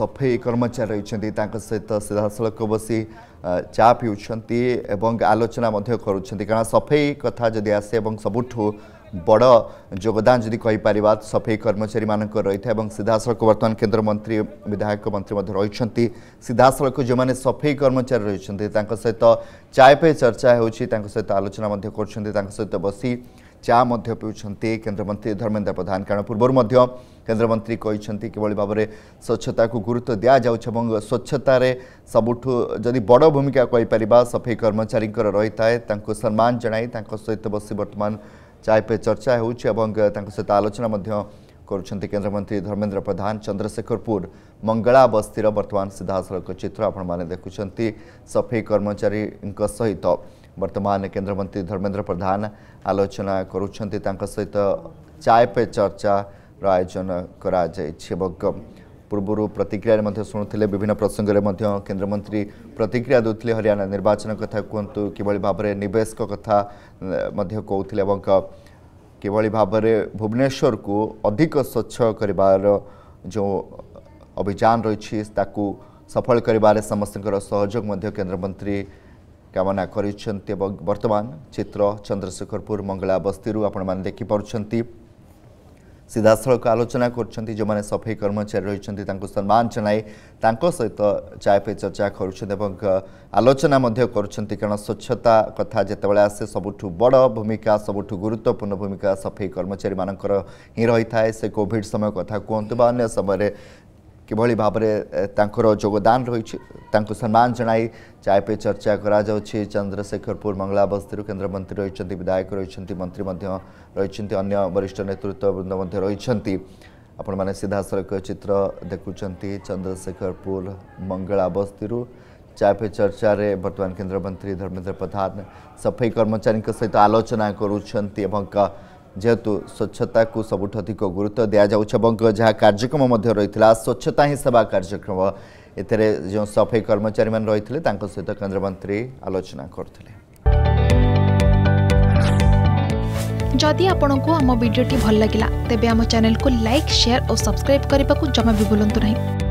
सफाई कर्मचारी रही सहित सीधासल बसी चा पिउँदै आलोचना कारण सफाई कथा जति आसे और सबुठु बड जोगदान जति कहीँपार सफे कर्मचारी म रही सीधासलख बर्तमान केन्द्रमन्त्री विधायक मंत्री रही सीधासलख जो मैंने सफे कर्मचारी रही सहित चाय पे चर्चा हेर्छ सहित आलोचना सहित बसी चा पी केन्द्रमंत्री धर्मेन्द्र प्रधान कारण पूर्व केन्द्रमंत्री कहते कि भाव में स्वच्छता को गुरुत्व दि जाऊ स्वच्छतार सबुठ जदि बड़ भूमिका कहींपर सफे कर्मचारी रही थाए सम्मान जनाई सहित बस बर्तमान चाय पे चर्चा होता आलोचना करमंत्री धर्मेन्द्र प्रधान चंद्रशेखरपुर मंगला बस्तीर बर्तमान सीधासल चित्र आपुंट सफे कर्मचारी सहित ବର୍ତ୍ତମାନ କେନ୍ଦ୍ରମନ୍ତ୍ରୀ ଧର୍ମେନ୍ଦ୍ର ପ୍ରଧାନ ଆଲୋଚନା କରୁଛନ୍ତି ତାଙ୍କ ସହିତ ଚାଏ ପେ ଚର୍ଚ୍ଚାର ଆୟୋଜନ କରାଯାଇଛି ଏବଂ ପୂର୍ବରୁ ପ୍ରତିକ୍ରିୟାରେ ମଧ୍ୟ ଶୁଣୁଥିଲେ ବିଭିନ୍ନ ପ୍ରସଙ୍ଗରେ ମଧ୍ୟ କେନ୍ଦ୍ରମନ୍ତ୍ରୀ ପ୍ରତିକ୍ରିୟା ଦେଉଥିଲେ ହରିୟାଣା ନିର୍ବାଚନ କଥା କୁହନ୍ତୁ କିଭଳି ଭାବରେ ନିବେଶକ କଥା ମଧ୍ୟ କହୁଥିଲେ ଏବଂ କିଭଳି ଭାବରେ ଭୁବନେଶ୍ୱରକୁ ଅଧିକ ସ୍ୱଚ୍ଛ କରିବାର ଯେଉଁ ଅଭିଯାନ ରହିଛି ତାକୁ ସଫଳ କରିବାରେ ସମସ୍ତଙ୍କର ସହଯୋଗ ମଧ୍ୟ କେନ୍ଦ୍ରମନ୍ତ୍ରୀ କାମନା କରିଛନ୍ତି ଏବଂ ବର୍ତ୍ତମାନ ଚିତ୍ର ଚନ୍ଦ୍ରଶେଖରପୁର ମଙ୍ଗଳା ବସ୍ତିରୁ ଆପଣମାନେ ଦେଖିପାରୁଛନ୍ତି ସିଧାସଳଖ ଆଲୋଚନା କରୁଛନ୍ତି ଯେଉଁମାନେ ସଫେଇ କର୍ମଚାରୀ ରହିଛନ୍ତି ତାଙ୍କୁ ସମ୍ମାନ ଜଣାଇ ତାଙ୍କ ସହିତ ଚାଏ ପେ ଚର୍ଚ୍ଚା କରୁଛନ୍ତି ଏବଂ ଆଲୋଚନା ମଧ୍ୟ କରୁଛନ୍ତି କାରଣ ସ୍ୱଚ୍ଛତା କଥା ଯେତେବେଳେ ଆସେ ସବୁଠୁ ବଡ଼ ଭୂମିକା ସବୁଠୁ ଗୁରୁତ୍ୱପୂର୍ଣ୍ଣ ଭୂମିକା ସଫେଇ କର୍ମଚାରୀମାନଙ୍କର ହିଁ ରହିଥାଏ ସେ କୋଭିଡ଼ ସମୟ କଥା କୁହନ୍ତୁ ବା ଅନ୍ୟ ସମୟରେ କିଭଳି ଭାବରେ ତାଙ୍କର ଯୋଗଦାନ ରହିଛି ତାଙ୍କୁ ସମ୍ମାନ ଜଣାଇ ଚାଏ ପେ ଚର୍ଚ୍ଚା କରାଯାଉଛି ଚନ୍ଦ୍ରଶେଖରପୁର ମଙ୍ଗଳା ବସ୍ତିରୁ କେନ୍ଦ୍ରମନ୍ତ୍ରୀ ରହିଛନ୍ତି ବିଧାୟକ ରହିଛନ୍ତି ମନ୍ତ୍ରୀ ମଧ୍ୟ ରହିଛନ୍ତି ଅନ୍ୟ ବରିଷ୍ଠ ନେତୃତ୍ୱବୃନ୍ଦ ମଧ୍ୟ ରହିଛନ୍ତି ଆପଣମାନେ ସିଧାସଳଖ ଚିତ୍ର ଦେଖୁଛନ୍ତି ଚନ୍ଦ୍ରଶେଖରପୁର ମଙ୍ଗଳା ବସ୍ତିରୁ ଚାଏ ପେ ଚର୍ଚ୍ଚାରେ ବର୍ତ୍ତମାନ କେନ୍ଦ୍ରମନ୍ତ୍ରୀ ଧର୍ମେନ୍ଦ୍ର ପ୍ରଧାନ ସଫେଇ କର୍ମଚାରୀଙ୍କ ସହିତ ଆଲୋଚନା କରୁଛନ୍ତି ଏବଂ যেহেতু স্বচ্ছতাকু সবুঠ অধিক গুরুত্ব দিয়াযাচ্ছে এবং যা কার্যক্রম মধ্যে রয়েছে স্বচ্ছতা হি সেবা কার্যক্রম এতে যে সফাই কর্মচারী মানে রয়েছে তাঁর সহ কেন্দ্রমন্ত্রী আলোচনা করলে যদি আপনার আম ভিডিওটি ভাল লাগিলা তেবে আম চ্যানেল কু লাইক সেয়ার ও সবসক্রাইব করা জমা বি ভুলতু না